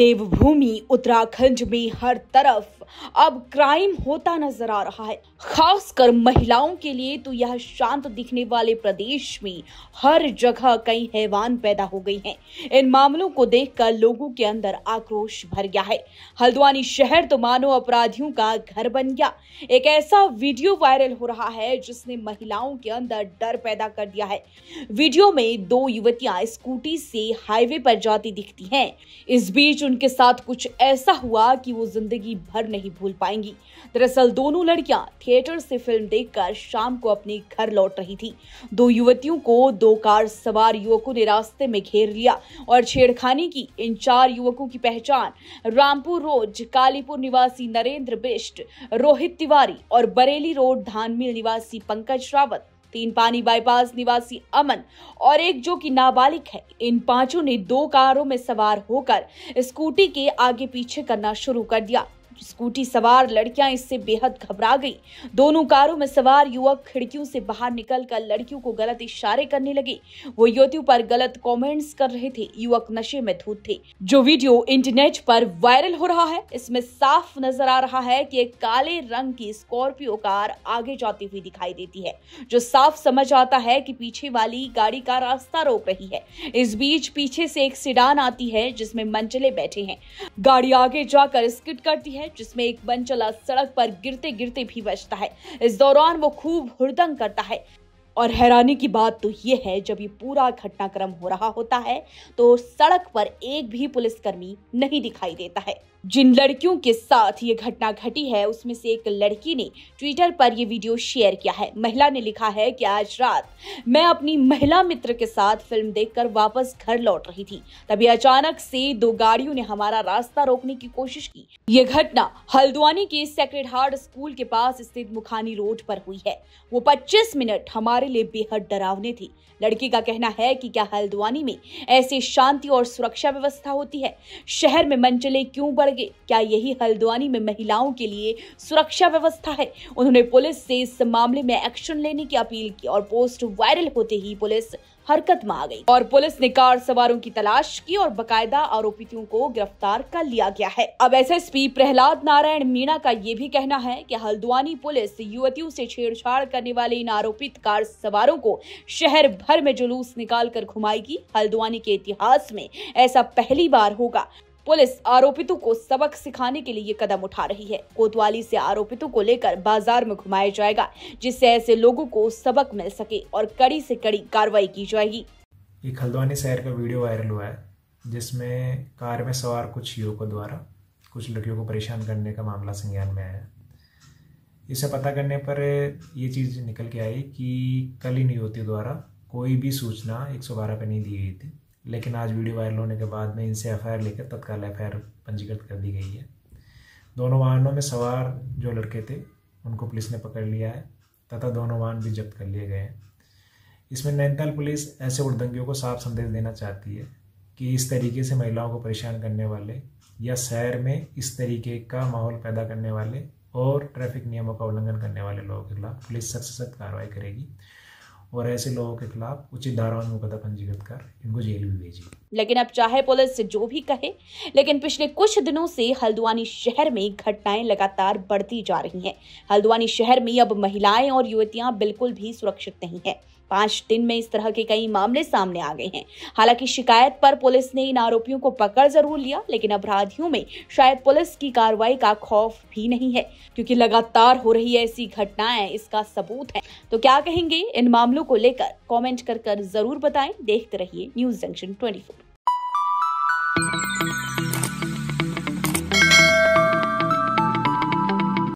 देवभूमि उत्तराखंड में हर तरफ अब क्राइम होता नजर आ रहा है खासकर महिलाओं के लिए तो यह शांत दिखने वाले प्रदेश में हर जगह कई हैवान पैदा हो गई हैं। इन मामलों को देखकर लोगों के अंदर आक्रोश भर गया है हल्द्वानी शहर तो मानो अपराधियों का घर बन गया एक ऐसा वीडियो वायरल हो रहा है जिसने महिलाओं के अंदर डर पैदा कर दिया है वीडियो में दो युवतियां स्कूटी से हाईवे पर जाती दिखती है इस बीच उनके साथ कुछ ऐसा हुआ कि वो जिंदगी भर नहीं भूल पाएंगी दरअसल दोनों लड़कियां थिएटर से फिल्म देखकर शाम को अपने घर लौट रही थी दो युवतियों को दो कार सवार युवकों ने रास्ते में घेर लिया और छेड़खानी की इन चार युवकों की पहचान रामपुर रोड कालीपुर निवासी नरेंद्र बिष्ट रोहित तिवारी और बरेली रोड धानमिल निवासी पंकज रावत तीन पानी बाईपास निवासी अमन और एक जो कि नाबालिग है इन पांचों ने दो कारों में सवार होकर स्कूटी के आगे पीछे करना शुरू कर दिया स्कूटी सवार लड़कियां इससे बेहद घबरा गई दोनों कारों में सवार युवक खिड़कियों से बाहर निकलकर लड़कियों को गलत इशारे करने लगे वो युवतियों पर गलत कमेंट्स कर रहे थे युवक नशे में धूत थे जो वीडियो इंटरनेट पर वायरल हो रहा है इसमें साफ नजर आ रहा है कि एक काले रंग की स्कॉर्पियो कार आगे जाती हुई दिखाई देती है जो साफ समझ आता है की पीछे वाली गाड़ी का रास्ता रोक रही है इस बीच पीछे से एक सिडान आती है जिसमे मंचले बैठे है गाड़ी आगे जाकर स्किट करती है जिसमें एक बंचला सड़क पर गिरते गिरते भी बचता है इस दौरान वो खूब हुरदंग करता है और हैरानी की बात तो ये है जब ये पूरा घटनाक्रम हो रहा होता है तो सड़क पर एक भी पुलिसकर्मी नहीं दिखाई देता है जिन लड़कियों के साथ ये घटना घटी है उसमें से एक लड़की ने ट्विटर पर यह वीडियो शेयर किया है महिला ने लिखा है कि आज रात मैं अपनी महिला मित्र के साथ फिल्म देखकर वापस घर लौट रही थी तभी अचानक से दो गाड़ियों ने हमारा रास्ता रोकने की कोशिश की ये घटना हल्द्वानी के सेक्रेड हार्ट स्कूल के पास स्थित मुखानी रोड पर हुई है वो पच्चीस मिनट हमारे लिए बेहद डरावने थी लड़की का कहना है कि क्या हल्द्वानी में ऐसे शांति और सुरक्षा व्यवस्था होती है शहर में मंचले क्यों बढ़ लगे क्या यही हल्द्वानी में महिलाओं के लिए सुरक्षा व्यवस्था है उन्होंने पुलिस से इस मामले में एक्शन लेने की अपील की और पोस्ट वायरल होते ही पुलिस हरकत में आ गई और पुलिस ने कार सवारों की तलाश की और बकायदा आरोपितों को गिरफ्तार कर लिया गया है अब एसएसपी प्रहलाद नारायण मीणा का ये भी कहना है कि हल्द्वानी पुलिस युवतियों से छेड़छाड़ करने वाले इन आरोपित कार सवारों को शहर भर में जुलूस निकाल कर घुमाएगी हल्द्वानी के इतिहास में ऐसा पहली बार होगा पुलिस आरोपितों को सबक सिखाने के लिए ये कदम उठा रही है कोतवाली से आरोपितों को लेकर बाजार में घुमाया जाएगा जिससे ऐसे लोगों को सबक मिल सके और कड़ी से कड़ी कार्रवाई की जाएगी एक हल्द्वानी शहर का वीडियो वायरल हुआ है जिसमें कार में सवार कुछ युवकों द्वारा कुछ लड़कियों को परेशान करने का मामला संज्ञान में आया इसे पता करने पर ये चीज़ निकल के आई कि कल इन युवतियों द्वारा कोई भी सूचना 112 पे नहीं दी गई थी लेकिन आज वीडियो वायरल होने के बाद में इनसे एफ लेकर तत्काल एफ पंजीकृत कर दी गई है दोनों वाहनों में सवार जो लड़के थे उनको पुलिस ने पकड़ लिया है तथा दोनों वाहन भी जब्त कर लिए गए हैं इसमें नैनीताल पुलिस ऐसे उड़दंगियों को साफ संदेश देना चाहती है कि इस तरीके से महिलाओं को परेशान करने वाले या शहर में इस तरीके का माहौल पैदा करने वाले और ट्रैफिक नियमों का उल्लंघन करने वाले लोगों के खिलाफ पुलिस सख्त सख्त कार्रवाई करेगी और ऐसे लोगों के खिलाफ उचित धाराओं में मुकदमा पंजीकृत कर इनको जेल भी भेजी लेकिन अब चाहे पुलिस जो भी कहे लेकिन पिछले कुछ दिनों से हल्द्वानी शहर में घटनाएं लगातार बढ़ती जा रही हैं हल्द्वानी शहर में अब महिलाएं और युवतियां बिल्कुल भी सुरक्षित नहीं है पांच दिन में इस तरह के कई मामले सामने आ गए हैं हालांकि शिकायत पर पुलिस ने इन आरोपियों को पकड़ जरूर लिया लेकिन अपराधियों में शायद पुलिस की कार्रवाई का खौफ भी नहीं है क्योंकि लगातार हो रही है ऐसी घटनाएं इसका सबूत है तो क्या कहेंगे इन मामलों मामलों को लेकर कमेंट कर कर जरूर बताएं देखते रहिए न्यूज जंक्शन फोर